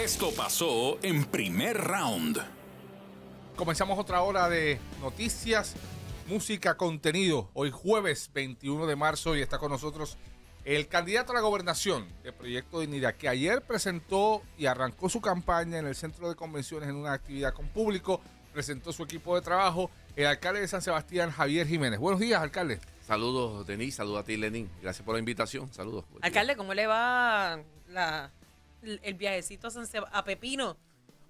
Esto pasó en primer round. Comenzamos otra hora de noticias, música, contenido. Hoy jueves 21 de marzo y está con nosotros el candidato a la gobernación del Proyecto Dignidad, que ayer presentó y arrancó su campaña en el centro de convenciones en una actividad con público, presentó su equipo de trabajo, el alcalde de San Sebastián, Javier Jiménez. Buenos días, alcalde. Saludos, Denis. Saludos a ti, Lenín. Gracias por la invitación. Saludos. Alcalde, ¿cómo le va la, el viajecito a, Pepino.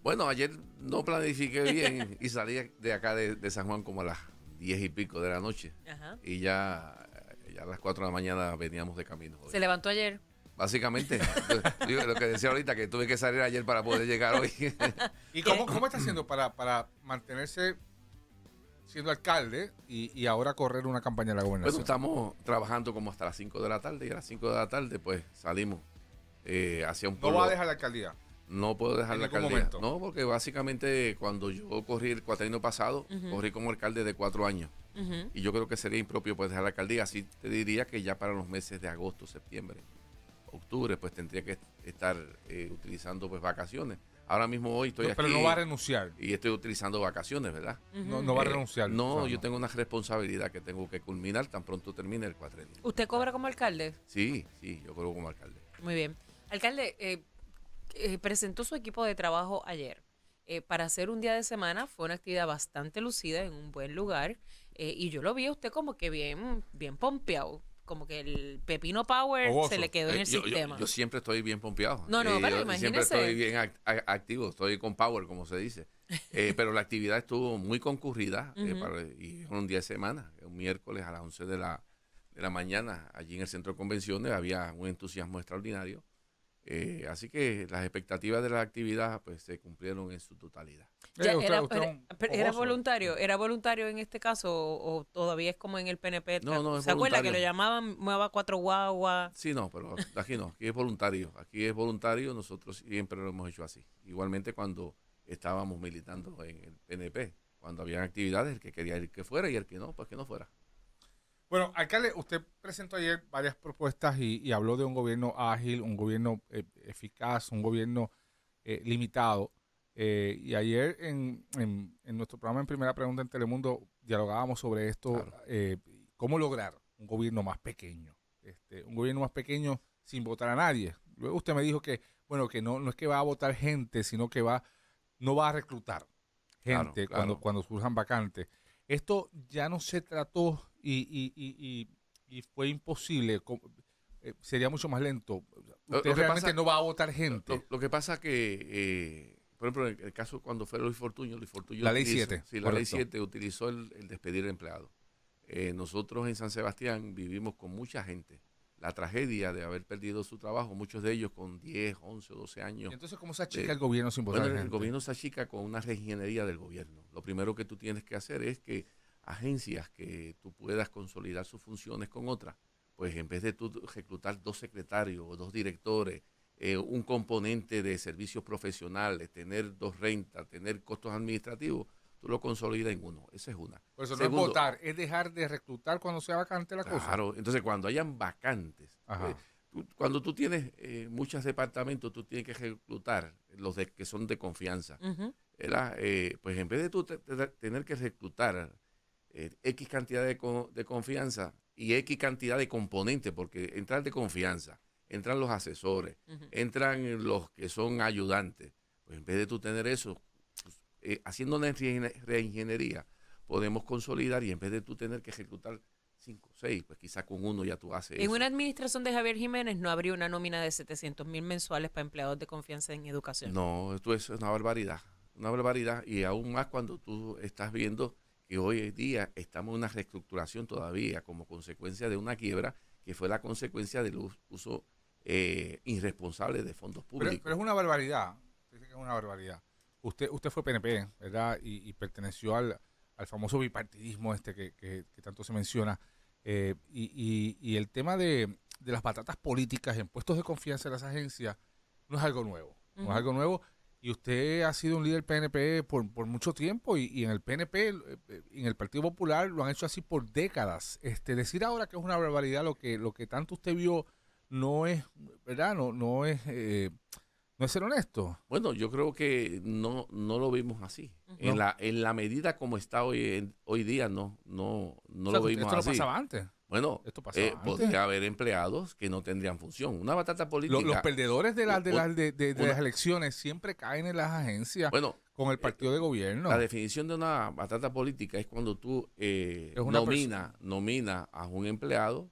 Bueno, ayer no planifiqué bien y salí de acá de, San Juan como a las diez y pico de la noche. Y eh, ya, a las 4 de la mañana veníamos de camino. ¿Se levantó ayer? Básicamente. lo que decía ahorita, que tuve que salir ayer para poder llegar hoy. ¿Y cómo, cómo está haciendo para, mantenerse siendo alcalde y, y, ahora correr una campaña de la gobernación? Bueno, estamos trabajando como hasta las 5 de la tarde y a las 5 de la tarde pues salimos eh, no va a dejar la alcaldía. No puedo dejar la alcaldía. No, porque básicamente cuando yo corrí el cuatrino pasado, corrí como alcalde de cuatro años. Y yo creo que sería impropio pues, dejar la alcaldía. Así te diría que ya para los meses de agosto, septiembre, octubre, pues tendría que estar eh, utilizando pues vacaciones. Ahora mismo hoy estoy aquí. Pero no va a renunciar. Y estoy utilizando vacaciones, ¿verdad? no, va a eh, renunciar. no, yo tengo una responsabilidad que tengo que culminar tan pronto termine el cuatrino ¿Usted cobra como alcalde? Sí, sí, yo cobro como alcalde. Muy bien. Alcalde, eh, eh, presentó su equipo de trabajo ayer. Eh, para hacer un día de semana fue una actividad bastante lucida en un buen lugar y yo lo vi a usted como que bien, bien pompeado como que el pepino power se le quedó en el sistema. Yo, siempre estoy bien pompeado. No, no, yo Siempre estoy bien activo, estoy con power, como se dice. pero la actividad estuvo muy concurrida y fue un día de semana, un miércoles a las 11 de la, de la mañana, allí en el centro de convenciones. Había un entusiasmo extraordinario. Eh, así que las expectativas de la actividad pues se cumplieron en su totalidad. Eh, era, voluntario? ¿Era voluntario en este caso o, todavía es como en el PNP? No, no, ¿Se acuerda que lo llamaban mueva cuatro guagua? Sí, no, pero aquí no, aquí es voluntario. Aquí es voluntario, nosotros siempre lo hemos hecho así. Igualmente cuando estábamos militando en el PNP, cuando habían actividades, el que quería ir que fuera y el que no, pues que no fuera. Bueno, alcalde, usted presentó ayer varias propuestas y, habló de un gobierno ágil, un gobierno eh, eficaz, un gobierno eh, limitado. Eh, y ayer en, nuestro programa en Primera Pregunta en Telemundo dialogábamos sobre esto, cómo lograr un gobierno más pequeño, este, un gobierno más pequeño sin votar a nadie. Luego usted me dijo que, bueno, que no, no es que va a votar gente, sino que va, no va a reclutar gente Cuando, cuando surjan vacantes. Esto ya no se trató y, y, y, y fue imposible. Eh, sería mucho más lento. Usted realmente no va a votar gente. Lo, que pasa que, eh, por ejemplo, en el caso cuando fue Luis Fortuño, Luis Fortuño. La ley 7. Sí, la ley 7 utilizó el, despedir empleado. Eh, nosotros en San Sebastián vivimos con mucha gente la tragedia de haber perdido su trabajo, muchos de ellos con 10, 11 o 12 años. Entonces, ¿cómo se achica el gobierno sin votar? el gobierno se achica con una reingeniería del gobierno. Lo primero que tú tienes que hacer es que agencias que tú puedas consolidar sus funciones con otras. Pues en vez de tú reclutar dos secretarios o dos directores, eh, un componente de servicios profesionales, tener dos rentas, tener costos administrativos, tú lo consolidas en uno. Esa es una. Por eso no es votar, es dejar de reclutar cuando sea vacante la cosa. Claro, entonces cuando hayan vacantes, eh, cuando tú tienes eh, muchos departamentos, tú tienes que reclutar los de, que son de confianza. pues en vez de tú tener que reclutar eh, X cantidad de, de, confianza y X cantidad de componentes, porque entran de confianza, entran los asesores, entran los que son ayudantes. Pues en vez de tú tener eso, pues, eh, haciendo una reingeniería, podemos consolidar y en vez de tú tener que ejecutar cinco, seis, pues quizás con uno ya tú haces. En una administración de Javier Jiménez no abrió una nómina de 700 mil mensuales para empleados de confianza en educación. No, esto es una barbaridad, una barbaridad y aún más cuando tú estás viendo y hoy en día estamos en una reestructuración todavía como consecuencia de una quiebra que fue la consecuencia del uso eh, irresponsable de fondos públicos. Pero, es una barbaridad, es una barbaridad. Usted, usted fue PNP, ¿verdad? Y, perteneció al, al, famoso bipartidismo este que, tanto se menciona. Eh, y, y, el tema de, las patatas políticas en puestos de confianza de las agencias no es algo nuevo. No es algo nuevo. Y usted ha sido un líder PNP por, por mucho tiempo y, en el PNP, eh, eh, en el Partido Popular, lo han hecho así por décadas. Este, decir ahora que es una barbaridad lo que, lo que tanto usted vio no es, ¿verdad? No, no es... Eh, ¿No es ser honesto? Bueno, yo creo que no, no lo vimos así. en, la, en la medida como está hoy, en, hoy día, no, no, no lo vimos así. Esto lo pasaba antes. Bueno, Esto eh, podría haber empleados que no tendrían función. Una batata política. Los, perdedores de, las de, de, las elecciones siempre caen en las agencias con el eh, partido de gobierno. La definición de una batata política es cuando tú eh, nomina, nomina a un empleado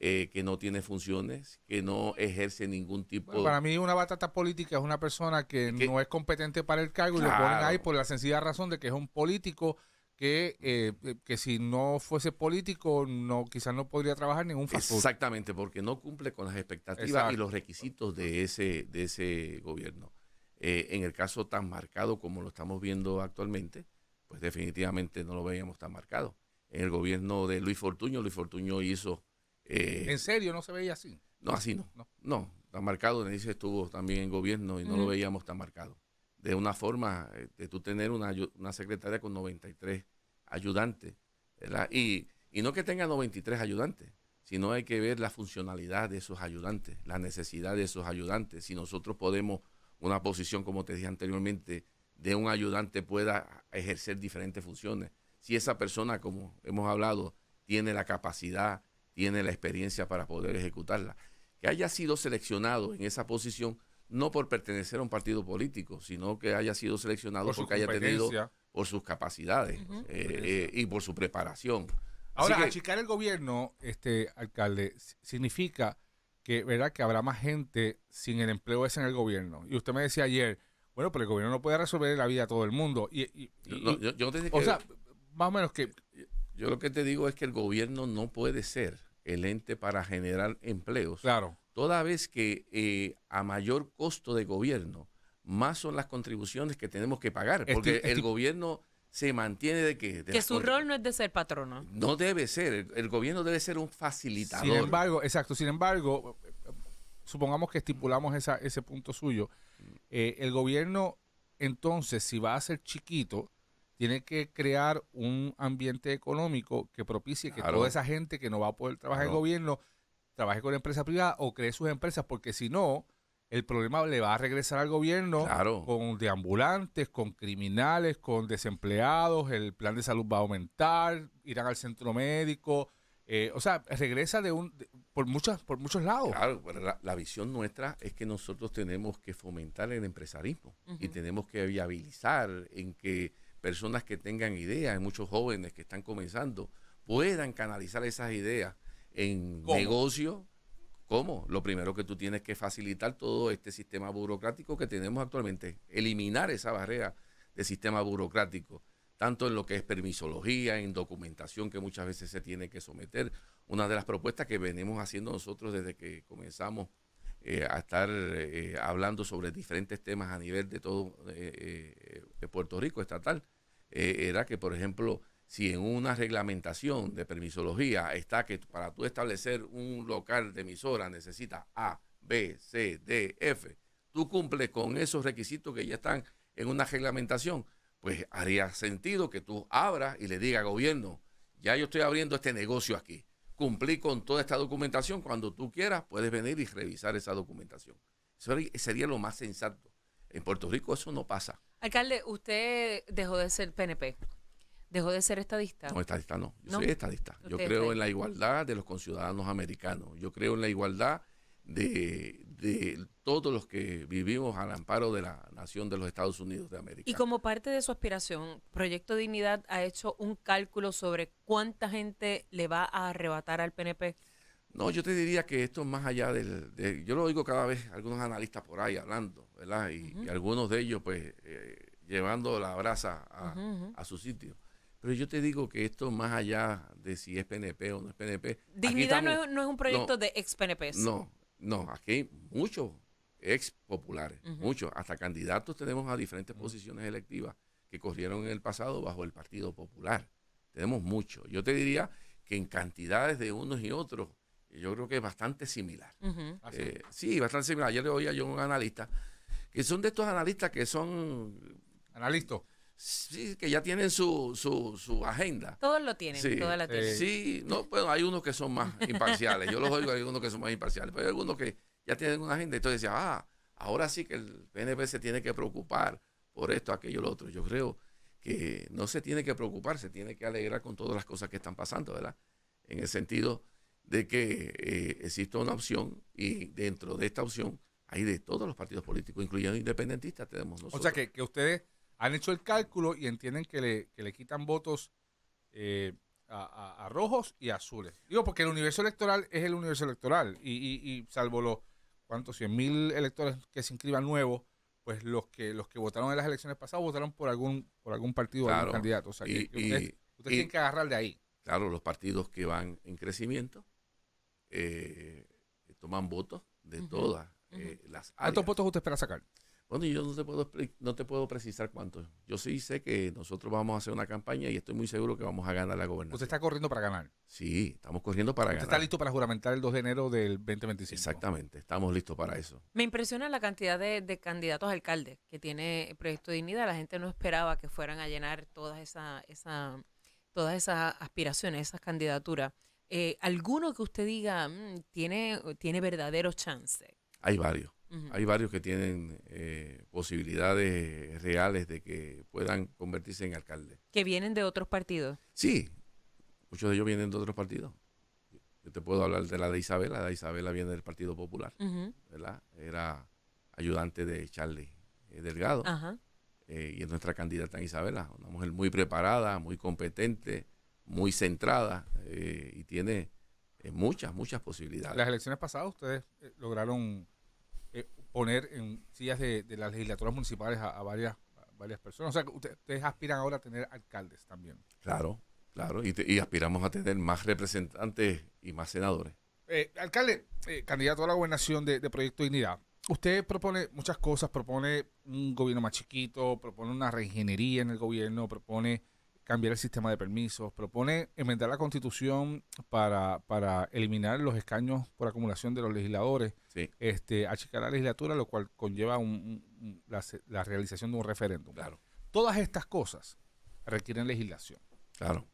eh, que no tiene funciones, que no ejerce ningún tipo Para mí una batata política es una persona que, no es competente para el cargo y lo ponen ahí por la sencilla razón de que es un político que, eh, eh, que si no fuese político, no quizás no podría trabajar en un Exactamente, porque no cumple con las expectativas y los requisitos de ese, de ese gobierno. Eh, en el caso tan marcado como lo estamos viendo actualmente, pues definitivamente no lo veíamos tan marcado. En el gobierno de Luis Fortuño, Luis Fortuño hizo... ¿En serio no se veía así? No, así no. No, tan marcado, dice, estuvo también en gobierno y no lo veíamos tan marcado de una forma de tú tener una, una secretaria con 93 ayudante, ¿verdad? Y, y no que tenga 93 ayudantes, sino hay que ver la funcionalidad de esos ayudantes, la necesidad de esos ayudantes. Si nosotros podemos, una posición, como te dije anteriormente, de un ayudante pueda ejercer diferentes funciones. Si esa persona, como hemos hablado, tiene la capacidad, tiene la experiencia para poder ejecutarla. Que haya sido seleccionado en esa posición no por pertenecer a un partido político, sino que haya sido seleccionado porque haya tenido por sus capacidades eh, eh, y por su preparación. Ahora, achicar el gobierno, este alcalde, significa que, ¿verdad? que habrá más gente sin el empleo ese en el gobierno. Y usted me decía ayer, bueno, pero el gobierno no puede resolver la vida de todo el mundo. Y, yo, o más o menos que... Yo lo que te digo es que el gobierno no puede ser el ente para generar empleos. Claro. Toda vez que eh, a mayor costo de gobierno, más son las contribuciones que tenemos que pagar, porque el gobierno se mantiene de que... que su rol no es de ser patrono. No debe ser, el, gobierno debe ser un facilitador. Sin embargo, exacto, sin embargo, supongamos que estipulamos esa, ese punto suyo, eh, el gobierno entonces, si va a ser chiquito, tiene que crear un ambiente económico que propicie que toda esa gente que no va a poder trabajar en el gobierno trabaje con empresas empresa privada o cree sus empresas, porque si no, el problema le va a regresar al gobierno con deambulantes, con criminales, con desempleados, el plan de salud va a aumentar, irán al centro médico, eh, o sea, regresa de un por muchas por muchos lados. la, visión nuestra es que nosotros tenemos que fomentar el empresarismo y tenemos que viabilizar en que personas que tengan ideas, muchos jóvenes que están comenzando, puedan canalizar esas ideas en negocios ¿Cómo? Lo primero que tú tienes que facilitar todo este sistema burocrático que tenemos actualmente, eliminar esa barrera de sistema burocrático, tanto en lo que es permisología, en documentación que muchas veces se tiene que someter. Una de las propuestas que venimos haciendo nosotros desde que comenzamos eh, a estar eh, hablando sobre diferentes temas a nivel de todo eh, Puerto Rico estatal, era que, por ejemplo, si en una reglamentación de permisología está que para tú establecer un local de emisora necesitas A, B, C, D, F, tú cumples con esos requisitos que ya están en una reglamentación, pues haría sentido que tú abras y le digas, gobierno, ya yo estoy abriendo este negocio aquí, cumplí con toda esta documentación, cuando tú quieras puedes venir y revisar esa documentación. Eso sería lo más sensato. En Puerto Rico eso no pasa. Alcalde, usted dejó de ser PNP dejó de ser estadista. No, estadista no. Yo soy estadista. Yo creo en la igualdad de los conciudadanos americanos. Yo creo en la igualdad de, todos los que vivimos al amparo de la nación de los Estados Unidos de América. Y como parte de su aspiración, Proyecto Dignidad ha hecho un cálculo sobre cuánta gente le va a arrebatar al PNP. No, yo te diría que esto es más allá del... De, yo lo oigo cada vez, algunos analistas por ahí hablando, ¿verdad? Y, algunos de ellos, pues, eh, llevando la brasa a su sitio. Pero yo te digo que esto, más allá de si es PNP o no es PNP. Dignidad no, es, un proyecto de ex pnp No, no, aquí hay muchos ex populares, muchos. Hasta candidatos tenemos a diferentes posiciones electivas que corrieron en el pasado bajo el Partido Popular. Tenemos muchos. Yo te diría que en cantidades de unos y otros, yo creo que es bastante similar. Eh, sí, bastante similar. Ayer le oía yo a un analista, que son de estos analistas que son... Analistas Sí, que ya tienen su, su, agenda. Todos lo tienen, sí, la tienen. sí, no, bueno, hay unos que son más imparciales. Yo los oigo, hay unos que son más imparciales, pero hay algunos que ya tienen una agenda. Entonces decía, ah, ahora sí que el PNP se tiene que preocupar por esto, aquello, lo otro. Yo creo que no se tiene que preocupar, se tiene que alegrar con todas las cosas que están pasando, ¿verdad? En el sentido de que eh, existe una opción y dentro de esta opción hay de todos los partidos políticos, incluyendo independentistas, tenemos nosotros. O sea, que ustedes han hecho el cálculo y entienden que le, que le quitan votos eh, a, rojos y azules. Digo, porque el universo electoral es el universo electoral y, y, y salvo los, ¿cuántos? 100 mil electores que se inscriban nuevos, pues los que los que votaron en las elecciones pasadas votaron por algún por algún partido, o algún candidato. O sea, que usted tiene que agarrar de ahí. Claro, los partidos que van en crecimiento eh, toman votos de todas eh, las áreas. ¿Cuántos votos usted espera sacar? Bueno, yo no te puedo, no te puedo precisar cuánto. Yo sí sé que nosotros vamos a hacer una campaña y estoy muy seguro que vamos a ganar la gobernación. Usted está corriendo para ganar. Sí, estamos corriendo para ganar. Usted está listo para juramentar el 2 de enero del 2025. Exactamente, estamos listos para eso. Me impresiona la cantidad de, candidatos a alcaldes que tiene el Proyecto Dignidad. La gente no esperaba que fueran a llenar todas, esa, esa, todas esas aspiraciones, esas candidaturas. Eh, ¿Alguno que usted diga mm, tiene, verdaderos chances? hay varios. Hay varios que tienen eh, posibilidades reales de que puedan convertirse en alcalde. ¿Que vienen de otros partidos? Sí, muchos de ellos vienen de otros partidos. Yo te puedo hablar de la de Isabela. La de Isabela viene del Partido Popular, ¿verdad? Era ayudante de Charlie eh, Delgado. Eh, y es nuestra candidata Isabela. Una mujer muy preparada, muy competente, muy centrada y tiene muchas, muchas posibilidades. Las elecciones pasadas ustedes lograron poner en sillas de, las legislaturas municipales a, varias, varias personas. O sea, ustedes, aspiran ahora a tener alcaldes también. Claro, claro, y, aspiramos a tener más representantes y más senadores. Eh, alcalde, eh, candidato a la gobernación de, de Proyecto Dignidad, usted propone muchas cosas, propone un gobierno más chiquito, propone una reingeniería en el gobierno, propone cambiar el sistema de permisos, propone enmendar la constitución para, eliminar los escaños por acumulación de los legisladores, este, achicar la legislatura, lo cual conlleva un, la, realización de un referéndum. Claro. Todas estas cosas requieren legislación. Claro.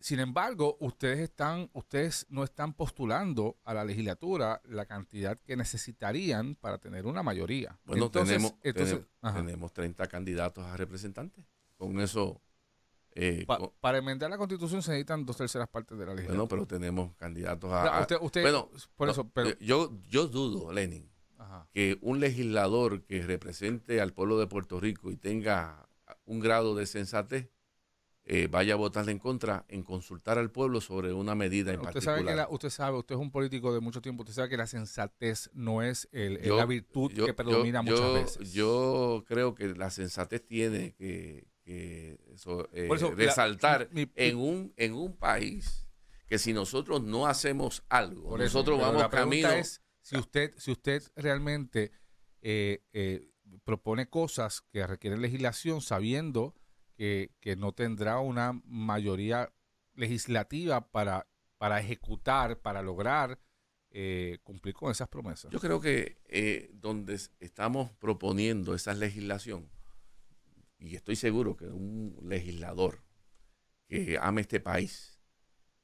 Sin embargo, ustedes están, ustedes no están postulando a la legislatura la cantidad que necesitarían para tener una mayoría. Bueno, entonces, tenemos, entonces, tenemos, tenemos 30 candidatos a representantes. Con eso eh, para enmendar la constitución se necesitan dos terceras partes de la legislatura. Bueno, pero tenemos candidatos a. bueno, por eso, pero, eh, yo, yo dudo, Lenin, que un legislador que represente al pueblo de Puerto Rico y tenga un grado de sensatez eh, vaya a votarle en contra en consultar al pueblo sobre una medida en usted Sabe que usted sabe, usted es un político de mucho tiempo, usted sabe que la sensatez no es el, la virtud que predomina muchas veces. Yo creo que la sensatez tiene que, eh, eso, eh, resaltar en, un, en un país que si nosotros no hacemos algo, nosotros vamos a camino. si usted, si usted realmente eh, propone cosas que requieren legislación sabiendo que, no tendrá una mayoría legislativa para, para ejecutar, para lograr cumplir con esas promesas. Yo creo que donde estamos proponiendo esa legislación, y estoy seguro que un legislador que ame este país,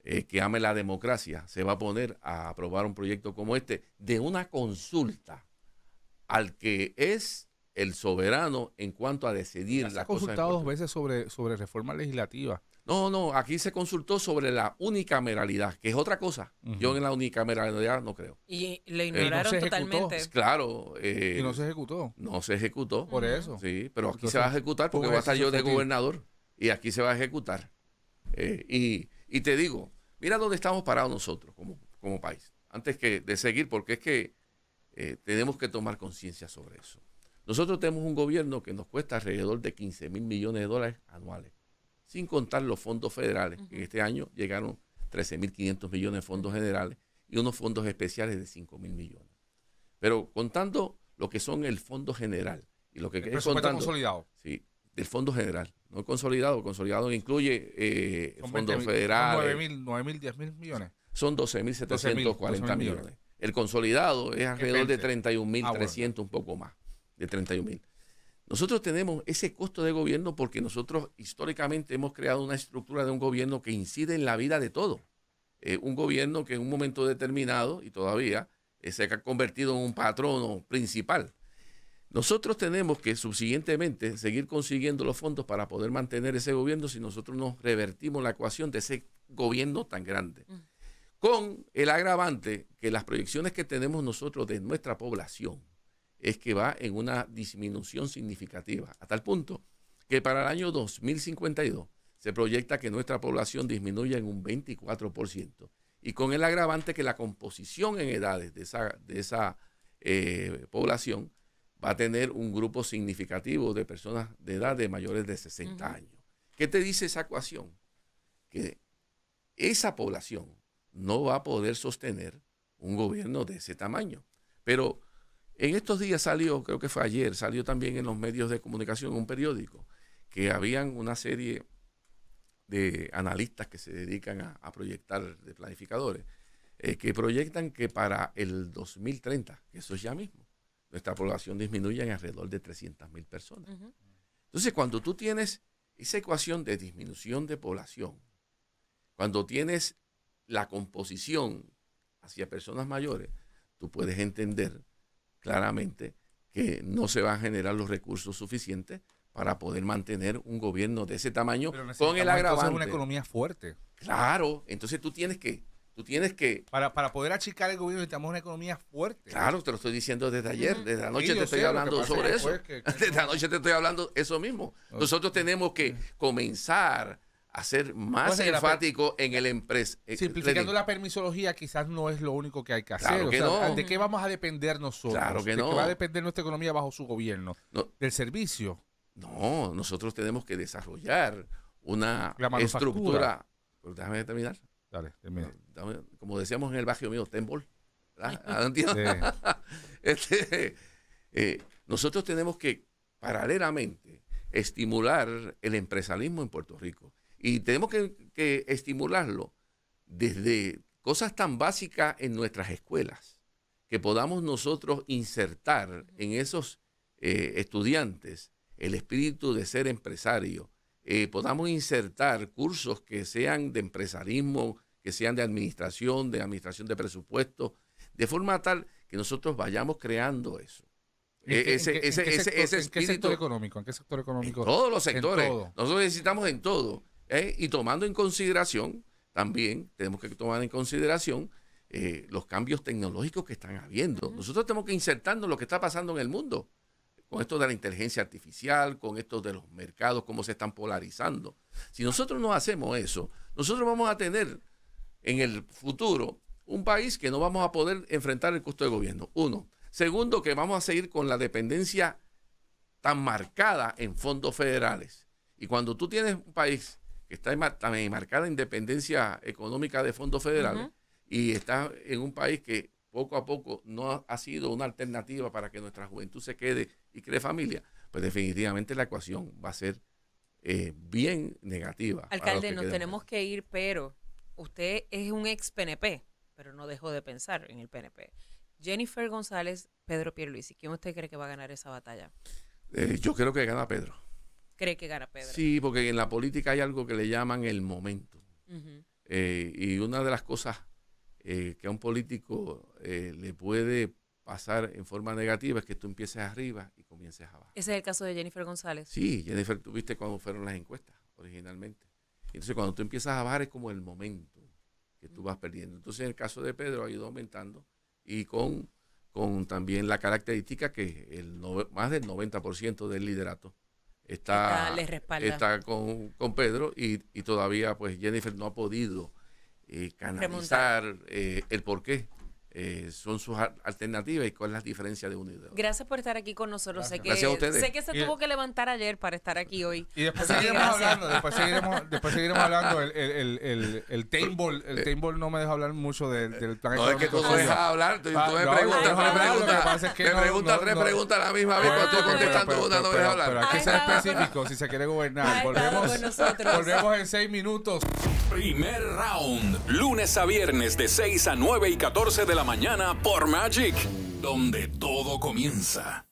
eh, que ame la democracia, se va a poner a aprobar un proyecto como este de una consulta al que es el soberano en cuanto a decidir las cosas. consultado dos veces sobre, sobre reforma legislativa no, no, aquí se consultó sobre la unicameralidad, que es otra cosa. Yo en la unicameralidad no creo. Y le ignoraron totalmente. Claro. Eh, y no se ejecutó. No se ejecutó. Por eso. Sí, pero aquí se va a ejecutar porque va a estar yo de gobernador y aquí se va a ejecutar. Eh, y, y, te digo, mira dónde estamos parados nosotros como, como país, antes que de seguir, porque es que eh, tenemos que tomar conciencia sobre eso. Nosotros tenemos un gobierno que nos cuesta alrededor de 15 mil millones de dólares anuales sin contar los fondos federales, que en este año llegaron 13.500 millones de fondos generales y unos fondos especiales de 5.000 millones. Pero contando lo que son el fondo general y lo que el contando, consolidado. Sí, del fondo general, no consolidado, consolidado incluye eh, fondos federales. 9.000, 10.000 millones. Son 12.740 millones. El consolidado es alrededor de 31.300, ah, un poco más, de 31.000. Nosotros tenemos ese costo de gobierno porque nosotros históricamente hemos creado una estructura de un gobierno que incide en la vida de todo. Eh, un gobierno que en un momento determinado y todavía eh, se ha convertido en un patrono principal. Nosotros tenemos que subsiguientemente seguir consiguiendo los fondos para poder mantener ese gobierno si nosotros nos revertimos la ecuación de ese gobierno tan grande. Mm. Con el agravante que las proyecciones que tenemos nosotros de nuestra población, es que va en una disminución significativa, a tal punto que para el año 2052 se proyecta que nuestra población disminuya en un 24%, y con el agravante que la composición en edades de esa, de esa eh, población va a tener un grupo significativo de personas de edad de mayores de 60 años. ¿Qué te dice esa ecuación? Que esa población no va a poder sostener un gobierno de ese tamaño. Pero en estos días salió, creo que fue ayer, salió también en los medios de comunicación un periódico que habían una serie de analistas que se dedican a, proyectar, de planificadores, eh, que proyectan que para el 2030, que eso es ya mismo, nuestra población disminuye en alrededor de 300.000 personas. Entonces, cuando tú tienes esa ecuación de disminución de población, cuando tienes la composición hacia personas mayores, tú puedes entender claramente que no se van a generar los recursos suficientes para poder mantener un gobierno de ese tamaño con el agravante. una economía fuerte. Claro, entonces tú tienes que Tú tienes que. Para, poder achicar el gobierno necesitamos una economía fuerte. Claro, te lo estoy diciendo desde ayer. Desde anoche te estoy hablando sobre eso. desde anoche te estoy hablando eso mismo. Nosotros tenemos que comenzar hacer más enfático en el empresa. Eh, Simplificando la permisología quizás no es lo único que hay que hacer. ¿De qué vamos a depender nosotros? que ¿De qué va a depender nuestra economía bajo su gobierno? ¿Del servicio? No, nosotros tenemos que desarrollar una estructura. déjame terminar. Dale, Como decíamos en el barrio mío, Tembol. ¿Ah, este, eh, nosotros tenemos que paralelamente estimular el empresalismo en Puerto Rico. Y tenemos que, estimularlo desde cosas tan básicas en nuestras escuelas, que podamos nosotros insertar en esos eh, estudiantes el espíritu de ser empresario, eh, podamos insertar cursos que sean de empresarismo, que sean de administración, de administración de presupuesto, de forma tal que nosotros vayamos creando eso. E, ese espíritu. ¿En qué sector económico? En todos los sectores. Nosotros necesitamos en todo. ¿eh? y tomando en consideración, también tenemos que tomar en consideración eh, los cambios tecnológicos que están habiendo. Nosotros tenemos que insertarnos lo que está pasando en el mundo, con esto de la inteligencia artificial, con esto de los mercados, cómo se están polarizando. Si nosotros no hacemos eso, nosotros vamos a tener en el futuro un país que no vamos a poder enfrentar el costo de gobierno. Uno. Segundo, que vamos a seguir con la dependencia tan marcada en fondos federales. Y cuando tú tienes un país que está marcada independencia económica de fondos federales y está en un país que poco a poco no ha sido una alternativa para que nuestra juventud se quede y cree familia, pues definitivamente la ecuación va a ser eh, bien negativa. Alcalde, nos tenemos que ir, pero usted es un ex PNP, pero no dejó de pensar en el PNP. Jennifer González, Pedro Pierluisi, ¿quién usted cree que va a ganar esa batalla? Eh, yo creo que gana Pedro cree que gana Pedro. Sí, porque en la política hay algo que le llaman el momento. Eh, y una de las cosas eh, que a un político eh, le puede pasar en forma negativa es que tú empieces arriba y comiences abajo. Ese es el caso de Jennifer González. Sí, Jennifer, tuviste cuando fueron las encuestas originalmente. Entonces, cuando tú empiezas a bajar es como el momento que tú vas perdiendo. Entonces, en el caso de Pedro ha ido aumentando y con, con también la característica que el más del 90% del liderato está, está, con, con, Pedro y, y, todavía pues Jennifer no ha podido eh, canalizar eh, el porqué eh, son sus alternativas y cuál es la diferencia de uno y de Gracias por estar aquí con nosotros. Sé que, Sé que se tuvo que levantar ayer para estar aquí hoy. Y después seguiremos hablando, después seguiremos, después seguiremos hablando. El, el, el, el, table, el eh. table no me deja hablar mucho del, del No, es que tú no dejas hablar, tú, ah, me preguntas, me preguntas, tres preguntas a la misma vez cuando no dejas hablar. Pero hay que ser específico si se quiere gobernar. Volvemos, volvemos en seis minutos. Primer round, lunes a viernes de 6 a 9 y 14 de la mañana por Magic, donde todo comienza.